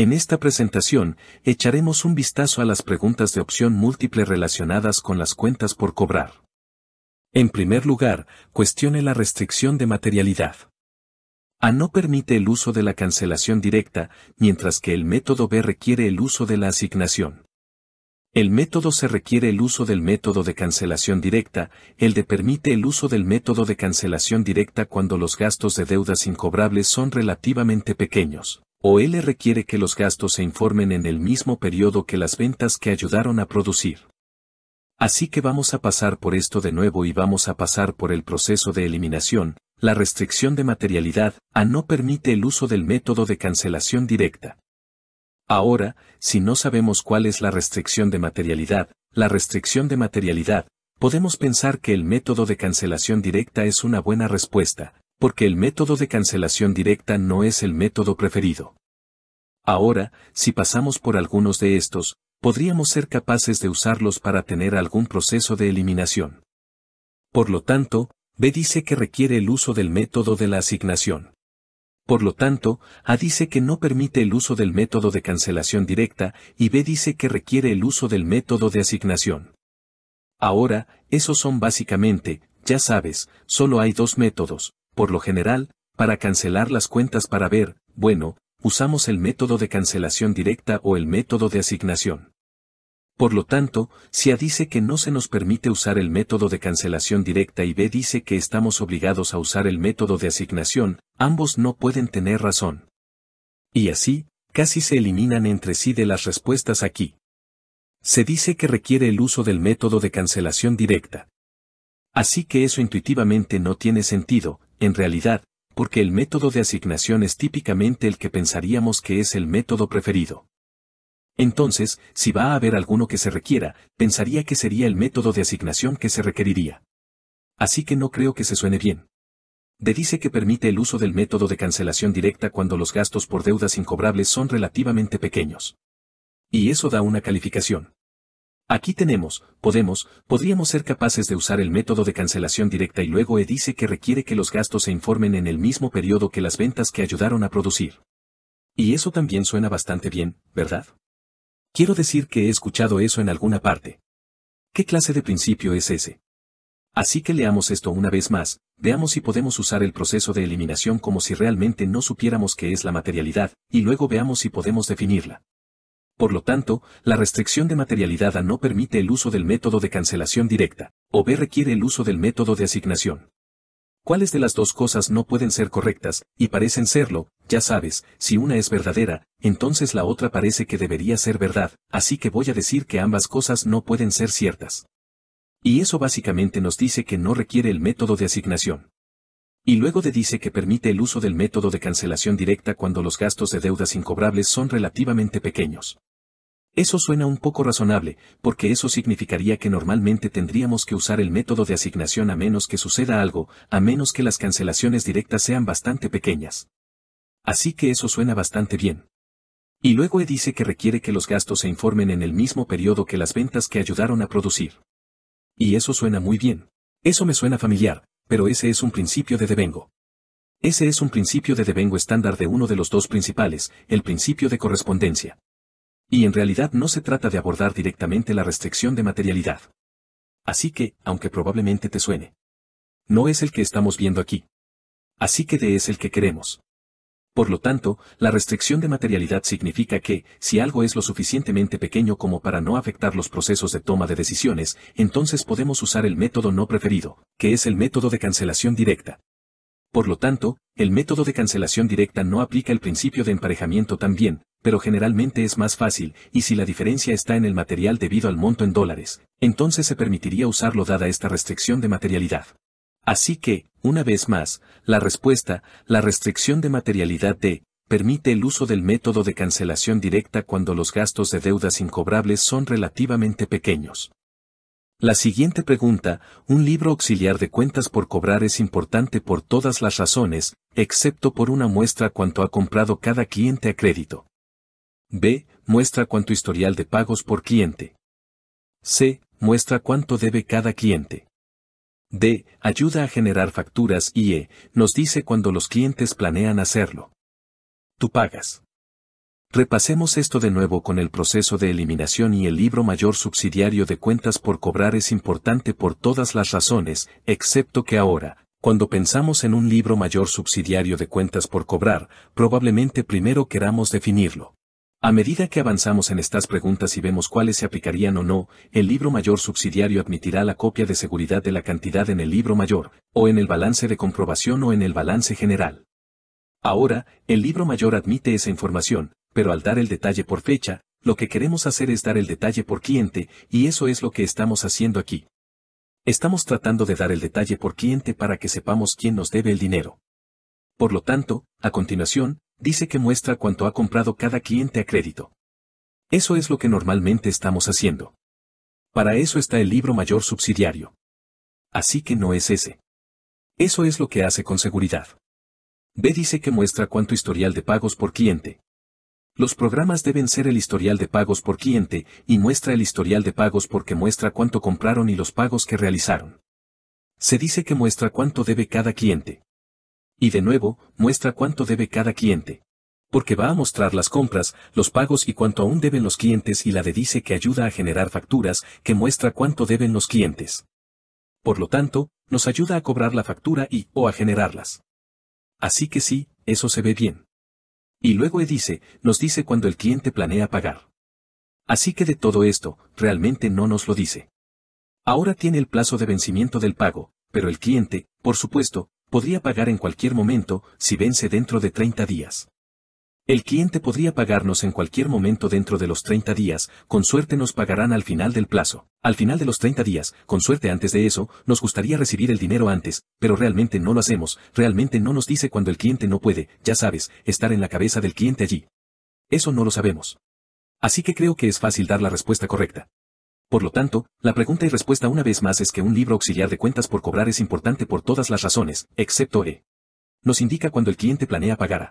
En esta presentación, echaremos un vistazo a las preguntas de opción múltiple relacionadas con las cuentas por cobrar. En primer lugar, cuestione la restricción de materialidad. A no permite el uso de la cancelación directa, mientras que el método B requiere el uso de la asignación. El método C requiere el uso del método de cancelación directa, el D permite el uso del método de cancelación directa cuando los gastos de deudas incobrables son relativamente pequeños o L requiere que los gastos se informen en el mismo periodo que las ventas que ayudaron a producir. Así que vamos a pasar por esto de nuevo y vamos a pasar por el proceso de eliminación, la restricción de materialidad, a no permite el uso del método de cancelación directa. Ahora, si no sabemos cuál es la restricción de materialidad, la restricción de materialidad, podemos pensar que el método de cancelación directa es una buena respuesta, porque el método de cancelación directa no es el método preferido. Ahora, si pasamos por algunos de estos, podríamos ser capaces de usarlos para tener algún proceso de eliminación. Por lo tanto, B dice que requiere el uso del método de la asignación. Por lo tanto, A dice que no permite el uso del método de cancelación directa y B dice que requiere el uso del método de asignación. Ahora, esos son básicamente, ya sabes, solo hay dos métodos, por lo general, para cancelar las cuentas para ver, bueno, usamos el método de cancelación directa o el método de asignación. Por lo tanto, si A dice que no se nos permite usar el método de cancelación directa y B dice que estamos obligados a usar el método de asignación, ambos no pueden tener razón. Y así, casi se eliminan entre sí de las respuestas aquí. Se dice que requiere el uso del método de cancelación directa. Así que eso intuitivamente no tiene sentido, en realidad, porque el método de asignación es típicamente el que pensaríamos que es el método preferido. Entonces, si va a haber alguno que se requiera, pensaría que sería el método de asignación que se requeriría. Así que no creo que se suene bien. De dice que permite el uso del método de cancelación directa cuando los gastos por deudas incobrables son relativamente pequeños. Y eso da una calificación. Aquí tenemos, podemos, podríamos ser capaces de usar el método de cancelación directa y luego E dice que requiere que los gastos se informen en el mismo periodo que las ventas que ayudaron a producir. Y eso también suena bastante bien, ¿verdad? Quiero decir que he escuchado eso en alguna parte. ¿Qué clase de principio es ese? Así que leamos esto una vez más, veamos si podemos usar el proceso de eliminación como si realmente no supiéramos qué es la materialidad, y luego veamos si podemos definirla. Por lo tanto, la restricción de materialidad A no permite el uso del método de cancelación directa, o B requiere el uso del método de asignación. ¿Cuáles de las dos cosas no pueden ser correctas, y parecen serlo? Ya sabes, si una es verdadera, entonces la otra parece que debería ser verdad, así que voy a decir que ambas cosas no pueden ser ciertas. Y eso básicamente nos dice que no requiere el método de asignación. Y luego te dice que permite el uso del método de cancelación directa cuando los gastos de deudas incobrables son relativamente pequeños. Eso suena un poco razonable, porque eso significaría que normalmente tendríamos que usar el método de asignación a menos que suceda algo, a menos que las cancelaciones directas sean bastante pequeñas. Así que eso suena bastante bien. Y luego E dice que requiere que los gastos se informen en el mismo periodo que las ventas que ayudaron a producir. Y eso suena muy bien. Eso me suena familiar, pero ese es un principio de devengo. Ese es un principio de devengo estándar de uno de los dos principales, el principio de correspondencia. Y en realidad no se trata de abordar directamente la restricción de materialidad. Así que, aunque probablemente te suene, no es el que estamos viendo aquí. Así que de es el que queremos. Por lo tanto, la restricción de materialidad significa que, si algo es lo suficientemente pequeño como para no afectar los procesos de toma de decisiones, entonces podemos usar el método no preferido, que es el método de cancelación directa. Por lo tanto, el método de cancelación directa no aplica el principio de emparejamiento también, pero generalmente es más fácil, y si la diferencia está en el material debido al monto en dólares, entonces se permitiría usarlo dada esta restricción de materialidad. Así que, una vez más, la respuesta, la restricción de materialidad de, permite el uso del método de cancelación directa cuando los gastos de deudas incobrables son relativamente pequeños. La siguiente pregunta, un libro auxiliar de cuentas por cobrar es importante por todas las razones, excepto por una muestra cuánto ha comprado cada cliente a crédito. B. Muestra cuánto historial de pagos por cliente. C. Muestra cuánto debe cada cliente. D. Ayuda a generar facturas y E. Nos dice cuando los clientes planean hacerlo. Tú pagas. Repasemos esto de nuevo con el proceso de eliminación y el libro mayor subsidiario de cuentas por cobrar es importante por todas las razones, excepto que ahora, cuando pensamos en un libro mayor subsidiario de cuentas por cobrar, probablemente primero queramos definirlo. A medida que avanzamos en estas preguntas y vemos cuáles se aplicarían o no, el libro mayor subsidiario admitirá la copia de seguridad de la cantidad en el libro mayor, o en el balance de comprobación o en el balance general. Ahora, el libro mayor admite esa información, pero al dar el detalle por fecha, lo que queremos hacer es dar el detalle por cliente, y eso es lo que estamos haciendo aquí. Estamos tratando de dar el detalle por cliente para que sepamos quién nos debe el dinero. Por lo tanto, a continuación, dice que muestra cuánto ha comprado cada cliente a crédito. Eso es lo que normalmente estamos haciendo. Para eso está el libro mayor subsidiario. Así que no es ese. Eso es lo que hace con seguridad. B dice que muestra cuánto historial de pagos por cliente. Los programas deben ser el historial de pagos por cliente, y muestra el historial de pagos porque muestra cuánto compraron y los pagos que realizaron. Se dice que muestra cuánto debe cada cliente. Y de nuevo, muestra cuánto debe cada cliente. Porque va a mostrar las compras, los pagos y cuánto aún deben los clientes y la de dice que ayuda a generar facturas, que muestra cuánto deben los clientes. Por lo tanto, nos ayuda a cobrar la factura y o a generarlas. Así que sí, eso se ve bien. Y luego dice, nos dice cuando el cliente planea pagar. Así que de todo esto, realmente no nos lo dice. Ahora tiene el plazo de vencimiento del pago, pero el cliente, por supuesto, podría pagar en cualquier momento si vence dentro de 30 días. El cliente podría pagarnos en cualquier momento dentro de los 30 días, con suerte nos pagarán al final del plazo. Al final de los 30 días, con suerte antes de eso, nos gustaría recibir el dinero antes, pero realmente no lo hacemos, realmente no nos dice cuando el cliente no puede, ya sabes, estar en la cabeza del cliente allí. Eso no lo sabemos. Así que creo que es fácil dar la respuesta correcta. Por lo tanto, la pregunta y respuesta una vez más es que un libro auxiliar de cuentas por cobrar es importante por todas las razones, excepto E. Nos indica cuando el cliente planea pagar.